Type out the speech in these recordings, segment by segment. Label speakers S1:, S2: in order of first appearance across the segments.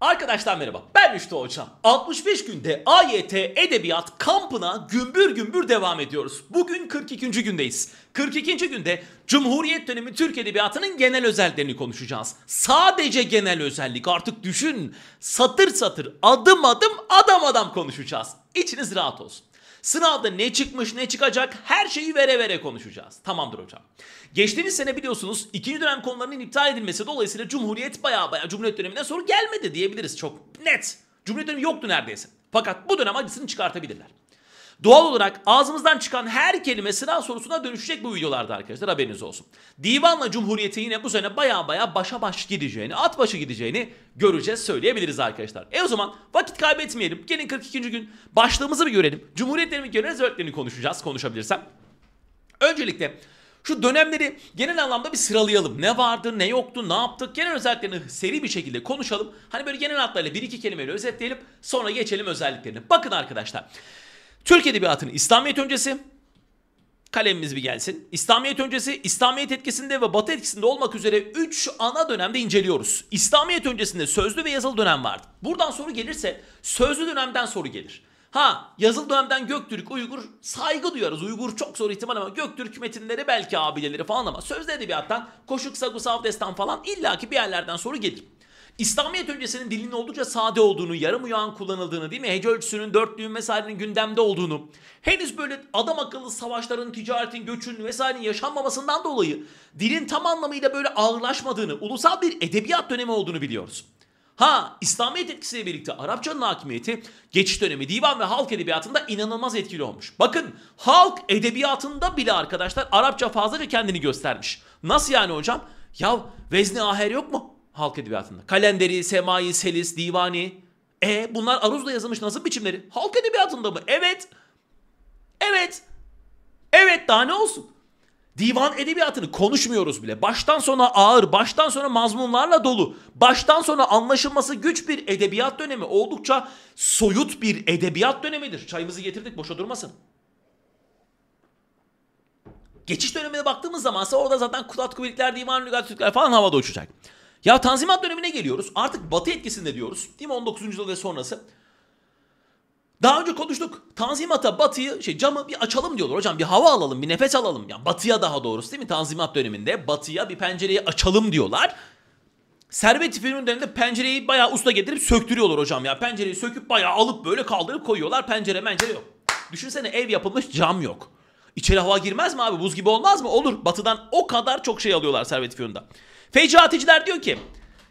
S1: Arkadaşlar merhaba ben Müştü Hoca. 65 günde AYT Edebiyat kampına gümbür gümbür devam ediyoruz. Bugün 42. gündeyiz. 42. günde Cumhuriyet dönemi Türk Edebiyatı'nın genel özelliklerini konuşacağız. Sadece genel özellik artık düşün. Satır satır adım adım adam adam konuşacağız. İçiniz rahat olsun. Sınavda ne çıkmış ne çıkacak her şeyi vere vere konuşacağız. Tamamdır hocam. Geçtiğimiz sene biliyorsunuz ikinci dönem konularının iptal edilmesi dolayısıyla Cumhuriyet baya baya Cumhuriyet döneminden sonra gelmedi diyebiliriz çok net. Cumhuriyet dönemi yoktu neredeyse. Fakat bu dönem acısını çıkartabilirler. Doğal olarak ağzımızdan çıkan her kelime sınav sorusuna dönüşecek bu videolarda arkadaşlar haberiniz olsun. Divanla Cumhuriyeti yine bu sene baya baya başa baş gideceğini, at başı gideceğini göreceğiz söyleyebiliriz arkadaşlar. E o zaman vakit kaybetmeyelim. Gelin 42. gün başlığımızı bir görelim. Cumhuriyetlerimi göreceğiz özelliklerini konuşacağız konuşabilirsem. Öncelikle şu dönemleri genel anlamda bir sıralayalım. Ne vardı, ne yoktu, ne yaptık? Genel özelliklerini seri bir şekilde konuşalım. Hani böyle genel hatlarıyla bir iki kelimeyle özetleyelim. Sonra geçelim özelliklerine. Bakın arkadaşlar. Türk Edebiyatı'nın İslamiyet öncesi, kalemimiz bir gelsin. İslamiyet öncesi, İslamiyet etkisinde ve Batı etkisinde olmak üzere 3 ana dönemde inceliyoruz. İslamiyet öncesinde sözlü ve yazılı dönem vardı. Buradan soru gelirse sözlü dönemden soru gelir. Ha yazılı dönemden Göktürk, Uygur saygı duyarız. Uygur çok zor ihtimal ama Göktürk metinleri belki abileri falan ama sözlü edebiyattan Koşuk, Sagusav, Destan falan illaki bir yerlerden soru gelir. İslamiyet öncesinin dilinin oldukça sade olduğunu, yarım uyan kullanıldığını değil mi? Hece ölçüsünün, dörtlüğün vesairenin gündemde olduğunu, henüz böyle adam akıllı savaşların, ticaretin, göçün vesairenin yaşanmamasından dolayı dilin tam anlamıyla böyle ağırlaşmadığını, ulusal bir edebiyat dönemi olduğunu biliyoruz. Ha İslamiyet etkisiyle birlikte Arapçanın hakimiyeti geçiş dönemi divan ve halk edebiyatında inanılmaz etkili olmuş. Bakın halk edebiyatında bile arkadaşlar Arapça fazlaca kendini göstermiş. Nasıl yani hocam? Ya vezni aher yok mu? halk edebiyatında. Kalenderi, Semai, Selis, Divani. E bunlar Aruz'da yazılmış nasıl biçimleri? Halk edebiyatında mı? Evet. Evet. Evet daha ne olsun? Divan edebiyatını konuşmuyoruz bile. Baştan sona ağır, baştan sona mazmunlarla dolu, baştan sona anlaşılması güç bir edebiyat dönemi. Oldukça soyut bir edebiyat dönemidir. Çayımızı getirdik boşa durmasın. Geçiş dönemine baktığımız zaman ise orada zaten Kutat Kubilikler, Divan Lügat Türkler falan havada uçacak. Ya Tanzimat dönemine geliyoruz. Artık Batı etkisinde diyoruz. Değil mi 19. yüzyıl ve sonrası? Daha önce konuştuk. Tanzimat'a Batı'yı şey camı bir açalım diyorlar. Hocam bir hava alalım, bir nefes alalım. Ya yani Batı'ya daha doğrusu değil mi? Tanzimat döneminde Batı'ya bir pencereyi açalım diyorlar. Servet filmin döneminde pencereyi bayağı usta getirip söktürüyorlar hocam ya. Pencereyi söküp bayağı alıp böyle kaldırıp koyuyorlar. Pencere pencere yok. Düşünsene ev yapılmış cam yok. İçeri hava girmez mi abi? Buz gibi olmaz mı? Olur. Batı'dan o kadar çok şey alıyorlar Servet Fiyon'da. Fecaaticiler diyor ki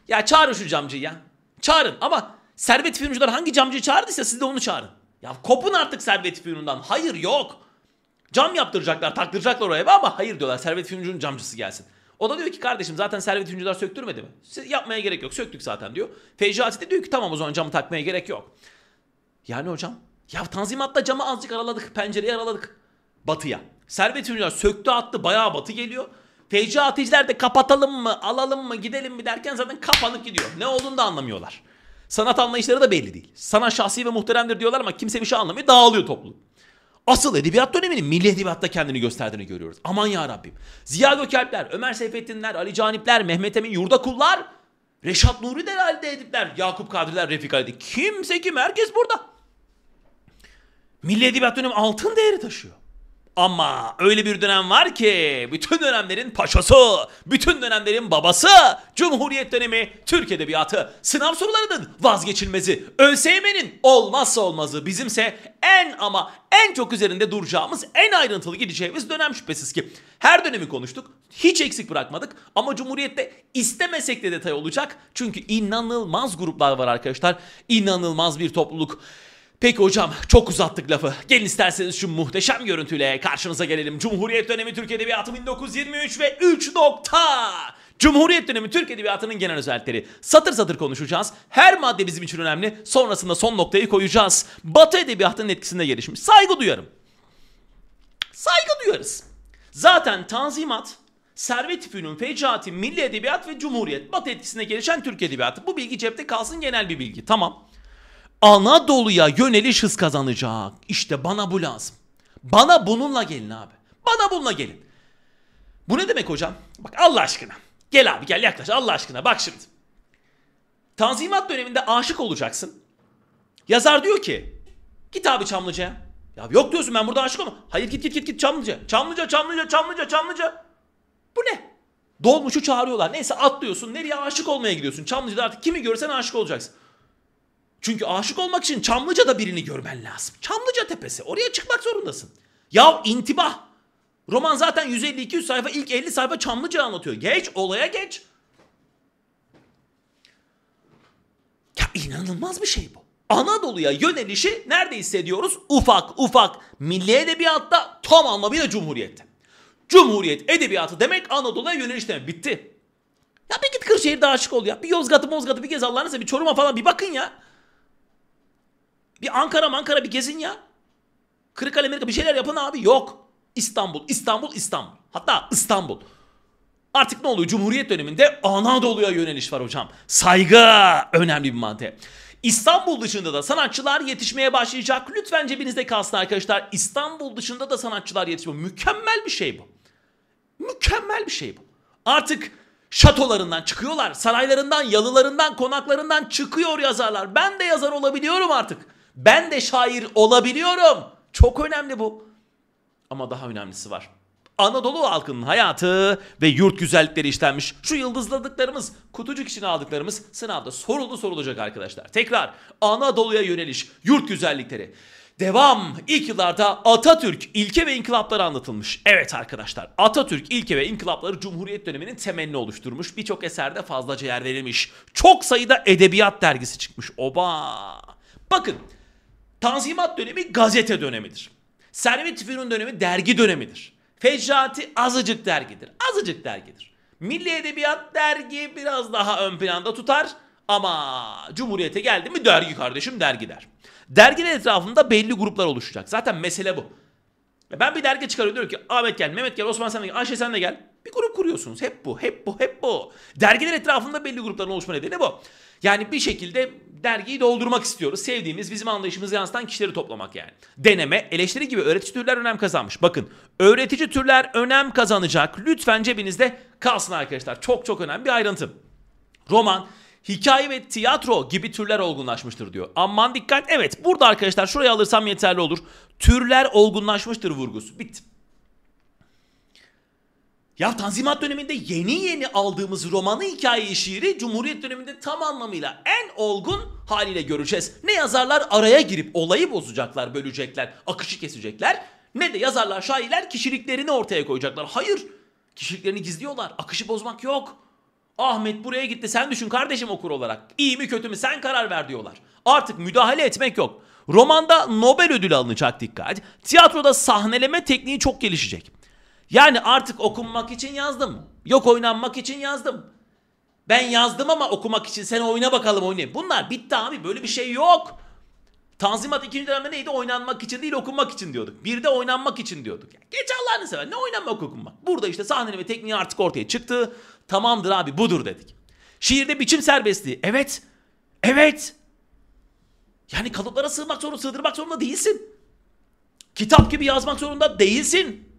S1: ya çağırın şu camcıyı ya. Çağırın ama servet firmacılar hangi camcıyı çağırdıysa siz de onu çağırın. Ya kopun artık servet firmundan. Hayır yok. Cam yaptıracaklar, taktıracaklar oraya ama hayır diyorlar. Servet Fünuncu'nun camcısı gelsin. O da diyor ki kardeşim zaten Servet Fünuncular söktürmedi mi? Siz yapmaya gerek yok. Söktük zaten diyor. Fecati de diyor ki tamam o zaman camı takmaya gerek yok. Yani hocam ya Tanzimat'ta camı azıcık araladık. Pencereyi araladık. Batıya. Servet Fünuncular söktü attı. Bayağı batı geliyor. Feci aticiler de kapatalım mı, alalım mı, gidelim mi derken zaten kapanıp gidiyor. Ne olduğunu da anlamıyorlar. Sanat anlayışları da belli değil. Sana şahsi ve muhteremdir diyorlar ama kimse bir şey anlamıyor. Dağılıyor topluluk. Asıl edebiyat döneminin milli edebiyatta kendini gösterdiğini görüyoruz. Aman ya Rabbim. Ziya Gökalpler, Ömer Seyfettinler, Ali Canipler, Mehmet Emin Yurdakullar, Reşat Nuri Delal'de Edipler, Yakup Kadriler, Refik Ali. Kimse kim herkes burada. Milli edebiyat dönemi altın değeri taşıyor. Ama öyle bir dönem var ki bütün dönemlerin paşası, bütün dönemlerin babası Cumhuriyet dönemi Türk Edebiyatı. Sınav sorularının vazgeçilmezi, ÖSYM'nin olmazsa olmazı bizimse en ama en çok üzerinde duracağımız, en ayrıntılı gideceğimiz dönem şüphesiz ki. Her dönemi konuştuk, hiç eksik bırakmadık ama Cumhuriyet'te istemesek de detay olacak. Çünkü inanılmaz gruplar var arkadaşlar, inanılmaz bir topluluk. Peki hocam çok uzattık lafı. Gelin isterseniz şu muhteşem görüntüyle karşınıza gelelim. Cumhuriyet dönemi Türk Edebiyatı 1923 ve 3 nokta. Cumhuriyet dönemi Türk Edebiyatı'nın genel özellikleri. Satır satır konuşacağız. Her madde bizim için önemli. Sonrasında son noktayı koyacağız. Batı Edebiyatı'nın etkisinde gelişmiş. Saygı duyarım. Saygı duyarız. Zaten Tanzimat, Servet Fünun, Fecaati, Milli Edebiyat ve Cumhuriyet Batı etkisinde gelişen Türk Edebiyatı. Bu bilgi cepte kalsın genel bir bilgi. Tamam. Anadolu'ya yöneliş hız kazanacak. İşte bana bu lazım. Bana bununla gelin abi. Bana bununla gelin. Bu ne demek hocam? Bak Allah aşkına. Gel abi gel yaklaş Allah aşkına. Bak şimdi. Tanzimat döneminde aşık olacaksın. Yazar diyor ki git abi Çamlıca'ya. Ya yok diyorsun ben burada aşık olma. Hayır git git git git Çamlıca. Çamlıca Çamlıca Çamlıca Çamlıca. Bu ne? Dolmuşu çağırıyorlar. Neyse atlıyorsun. Nereye aşık olmaya gidiyorsun? Çamlıca'da artık kimi görsen aşık olacaksın. Çünkü aşık olmak için Çamlıca'da birini görmen lazım. Çamlıca tepesi. Oraya çıkmak zorundasın. Ya intibah. Roman zaten 152 200 sayfa ilk 50 sayfa Çamlıca anlatıyor. Geç olaya geç. Ya inanılmaz bir şey bu. Anadolu'ya yönelişi nerede hissediyoruz? Ufak ufak. Milli edebiyatta tam anlamıyla cumhuriyette. Cumhuriyet edebiyatı demek Anadolu'ya yöneliş demek. Bitti. Ya bir git Kırşehir'de aşık ol ya. Bir Yozgat'ı Mozgat'ı bir gez Allah'ını seversen. Bir Çorum'a falan bir bakın ya. Bir Ankara Ankara bir gezin ya. Kırıkkale Amerika bir şeyler yapın abi. Yok. İstanbul, İstanbul, İstanbul. Hatta İstanbul. Artık ne oluyor? Cumhuriyet döneminde Anadolu'ya yöneliş var hocam. Saygı önemli bir madde. İstanbul dışında da sanatçılar yetişmeye başlayacak. Lütfen cebinizde kalsın arkadaşlar. İstanbul dışında da sanatçılar yetişiyor. Mükemmel bir şey bu. Mükemmel bir şey bu. Artık şatolarından çıkıyorlar, saraylarından, yalılarından, konaklarından çıkıyor yazarlar. Ben de yazar olabiliyorum artık. Ben de şair olabiliyorum. Çok önemli bu. Ama daha önemlisi var. Anadolu halkının hayatı ve yurt güzellikleri işlenmiş. Şu yıldızladıklarımız, kutucuk için aldıklarımız sınavda sorulu sorulacak arkadaşlar. Tekrar Anadolu'ya yöneliş, yurt güzellikleri. Devam. İlk yıllarda Atatürk ilke ve inkılapları anlatılmış. Evet arkadaşlar Atatürk ilke ve inkılapları Cumhuriyet döneminin temelini oluşturmuş. Birçok eserde fazlaca yer verilmiş. Çok sayıda edebiyat dergisi çıkmış. Oba. Bakın Tanzimat dönemi gazete dönemidir. Servet Fünun dönemi dergi dönemidir. Feccati azıcık dergidir. Azıcık dergidir. Milli Edebiyat dergi biraz daha ön planda tutar ama Cumhuriyete geldi mi dergi kardeşim dergi der. Derginin etrafında belli gruplar oluşacak. Zaten mesele bu. Ben bir dergi çıkarıyorum diyorum ki Ahmet gel, Mehmet gel, Osman sen de gel, Ayşe sen de gel. Bir grup kuruyorsunuz. Hep bu, hep bu, hep bu. Dergiler etrafında belli grupların oluşma nedeni bu. Yani bir şekilde dergiyi doldurmak istiyoruz. Sevdiğimiz, bizim anlayışımızı yansıtan kişileri toplamak yani. Deneme, eleştiri gibi öğretici türler önem kazanmış. Bakın öğretici türler önem kazanacak. Lütfen cebinizde kalsın arkadaşlar. Çok çok önemli bir ayrıntı. Roman, hikaye ve tiyatro gibi türler olgunlaşmıştır diyor. Aman dikkat evet burada arkadaşlar şurayı alırsam yeterli olur. Türler olgunlaşmıştır vurgusu. bit. Ya Tanzimat döneminde yeni yeni aldığımız romanı, hikayeyi, şiiri Cumhuriyet döneminde tam anlamıyla en olgun haliyle göreceğiz. Ne yazarlar araya girip olayı bozacaklar, bölecekler, akışı kesecekler. Ne de yazarlar, şairler kişiliklerini ortaya koyacaklar. Hayır, kişiliklerini gizliyorlar. Akışı bozmak yok. Ahmet buraya gitti sen düşün kardeşim okur olarak. İyi mi kötü mü sen karar ver diyorlar. Artık müdahale etmek yok. Romanda Nobel ödülü alınacak dikkat. Tiyatroda sahneleme tekniği çok gelişecek. Yani artık okunmak için yazdım. Yok oynanmak için yazdım. Ben yazdım ama okumak için sen oyna bakalım oynayın. Bunlar bitti abi böyle bir şey yok. Tanzimat ikinci dönemde neydi? Oynanmak için değil okunmak için diyorduk. Bir de oynanmak için diyorduk. Yani geç Allah'ını seven ne oynanmak okunmak. Burada işte sahnenin ve tekniği artık ortaya çıktı. Tamamdır abi budur dedik. Şiirde biçim serbestliği. Evet. Evet. Yani kalıplara sığmak zorunda, sığdırmak zorunda değilsin. Kitap gibi yazmak zorunda değilsin.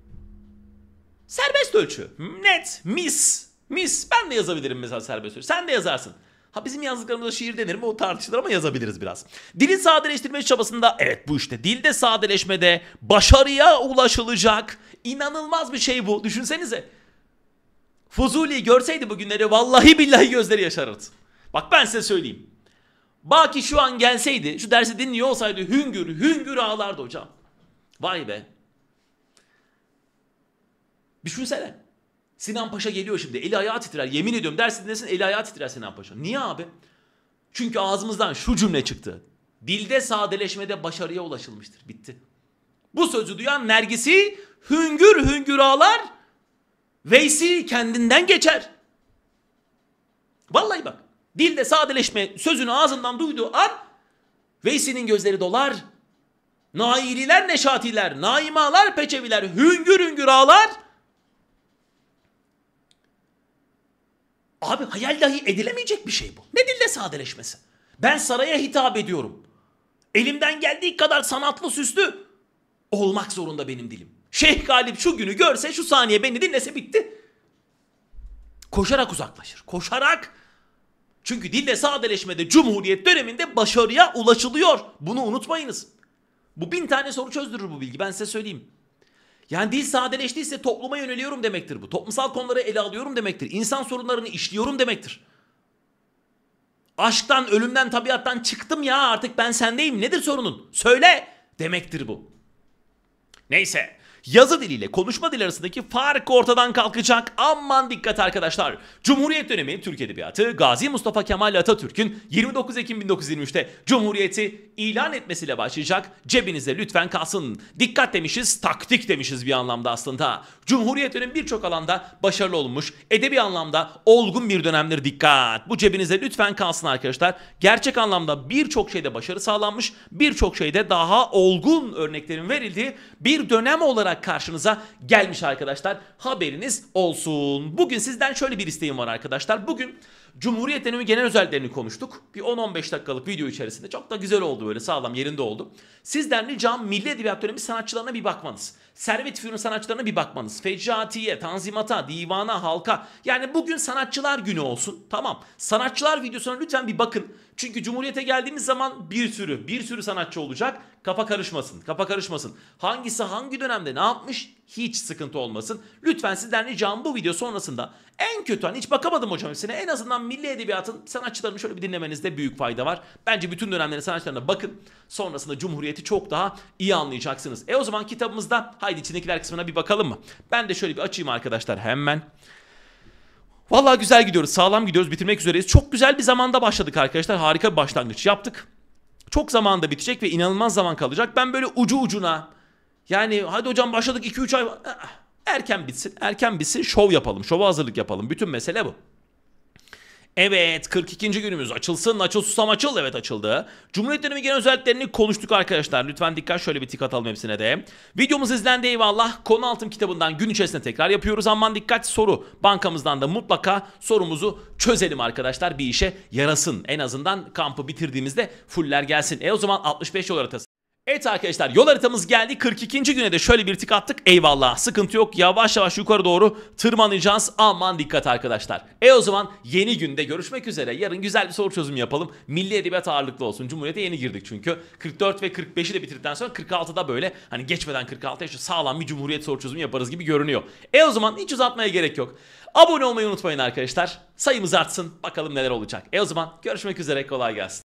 S1: Serbest ölçü. Net. Mis. Mis. Ben de yazabilirim mesela serbest ölçü. Sen de yazarsın. Ha bizim yazdıklarımızda şiir denir mi o tartışılır ama yazabiliriz biraz. dilin sadeleştirme çabasında evet bu işte dilde sadeleşmede başarıya ulaşılacak inanılmaz bir şey bu. Düşünsenize. Fuzuli görseydi bugünleri vallahi billahi gözleri yaşarırdı. Bak ben size söyleyeyim. Baki şu an gelseydi, şu dersi dinliyor olsaydı hüngür hüngür ağlardı hocam. Vay be. Düşünsene. Sinan Paşa geliyor şimdi. Eli ayağı titrer. Yemin ediyorum dersi dinlesin eli ayağı titrer Sinan Paşa. Niye abi? Çünkü ağzımızdan şu cümle çıktı. Dilde sadeleşmede başarıya ulaşılmıştır. Bitti. Bu sözü duyan Nergis'i hüngür hüngür ağlar. Veysi kendinden geçer. Vallahi bak. Dilde sadeleşme sözünü ağzından duyduğu an Veysi'nin gözleri dolar. Nairiler neşatiler, naimalar peçeviler hüngür hüngür ağlar. Abi hayal dahi edilemeyecek bir şey bu. Ne dille sadeleşmesi? Ben saraya hitap ediyorum. Elimden geldiği kadar sanatlı süslü olmak zorunda benim dilim. Şeyh Galip şu günü görse şu saniye beni dinlese bitti. Koşarak uzaklaşır. Koşarak. Çünkü dille sadeleşmede Cumhuriyet döneminde başarıya ulaşılıyor. Bunu unutmayınız. Bu bin tane soru çözdürür bu bilgi ben size söyleyeyim. Yani dil sadeleştiyse topluma yöneliyorum demektir bu. Toplumsal konuları ele alıyorum demektir. İnsan sorunlarını işliyorum demektir. Aşktan, ölümden, tabiattan çıktım ya artık ben sendeyim. Nedir sorunun? Söyle demektir bu. Neyse yazı diliyle konuşma dili arasındaki fark ortadan kalkacak. Aman dikkat arkadaşlar. Cumhuriyet dönemi Türk Edebiyatı Gazi Mustafa Kemal Atatürk'ün 29 Ekim 1923'te Cumhuriyeti ilan etmesiyle başlayacak. Cebinizde lütfen kalsın. Dikkat demişiz, taktik demişiz bir anlamda aslında. Cumhuriyet dönemi birçok alanda başarılı olmuş. Edebi anlamda olgun bir dönemdir dikkat. Bu cebinizde lütfen kalsın arkadaşlar. Gerçek anlamda birçok şeyde başarı sağlanmış. Birçok şeyde daha olgun örneklerin verildiği bir dönem olarak olarak karşınıza gelmiş arkadaşlar. Haberiniz olsun. Bugün sizden şöyle bir isteğim var arkadaşlar. Bugün Cumhuriyet dönemi genel özelliklerini konuştuk. Bir 10-15 dakikalık video içerisinde çok da güzel oldu böyle sağlam yerinde oldu. Sizden ricam milli edebiyat dönemi sanatçılarına bir bakmanız. Servet Fünun sanatçılarına bir bakmanız. Fecatiye, Tanzimat'a, Divana, Halka. Yani bugün sanatçılar günü olsun. Tamam. Sanatçılar videosuna lütfen bir bakın. Çünkü Cumhuriyet'e geldiğimiz zaman bir sürü, bir sürü sanatçı olacak. Kafa karışmasın. Kafa karışmasın. Hangisi hangi dönemde ne yapmış hiç sıkıntı olmasın. Lütfen sizden ricam bu video sonrasında en kötü an hiç bakamadım hocam hepsine. En azından milli edebiyatın sanatçılarını şöyle bir dinlemenizde büyük fayda var. Bence bütün dönemlerin sanatçılarına bakın. Sonrasında Cumhuriyeti çok daha iyi anlayacaksınız. E o zaman kitabımızda haydi içindekiler kısmına bir bakalım mı? Ben de şöyle bir açayım arkadaşlar hemen. Vallahi güzel gidiyoruz. Sağlam gidiyoruz. Bitirmek üzereyiz. Çok güzel bir zamanda başladık arkadaşlar. Harika bir başlangıç yaptık. Çok zamanda bitecek ve inanılmaz zaman kalacak. Ben böyle ucu ucuna yani hadi hocam başladık 2-3 ay ah, erken bitsin erken bitsin şov yapalım şova hazırlık yapalım. Bütün mesele bu. Evet 42. günümüz açılsın açıl susam açıl evet açıldı. Cumhuriyet dönemi genel özelliklerini konuştuk arkadaşlar. Lütfen dikkat şöyle bir tik atalım hepsine de. Videomuz izlendi eyvallah. Konu altın kitabından gün içerisinde tekrar yapıyoruz. Aman dikkat soru bankamızdan da mutlaka sorumuzu çözelim arkadaşlar. Bir işe yarasın en azından kampı bitirdiğimizde fuller gelsin. E o zaman 65 yol haritası. Evet arkadaşlar yol haritamız geldi. 42. güne de şöyle bir tık attık. Eyvallah sıkıntı yok. Yavaş yavaş yukarı doğru tırmanacağız. Aman dikkat arkadaşlar. E o zaman yeni günde görüşmek üzere. Yarın güzel bir soru çözümü yapalım. Milli edebiyat ağırlıklı olsun. Cumhuriyete yeni girdik çünkü. 44 ve 45'i de bitirdikten sonra 46'da böyle hani geçmeden 46'ya şu sağlam bir cumhuriyet soru çözümü yaparız gibi görünüyor. E o zaman hiç uzatmaya gerek yok. Abone olmayı unutmayın arkadaşlar. Sayımız artsın. Bakalım neler olacak. E o zaman görüşmek üzere. Kolay gelsin.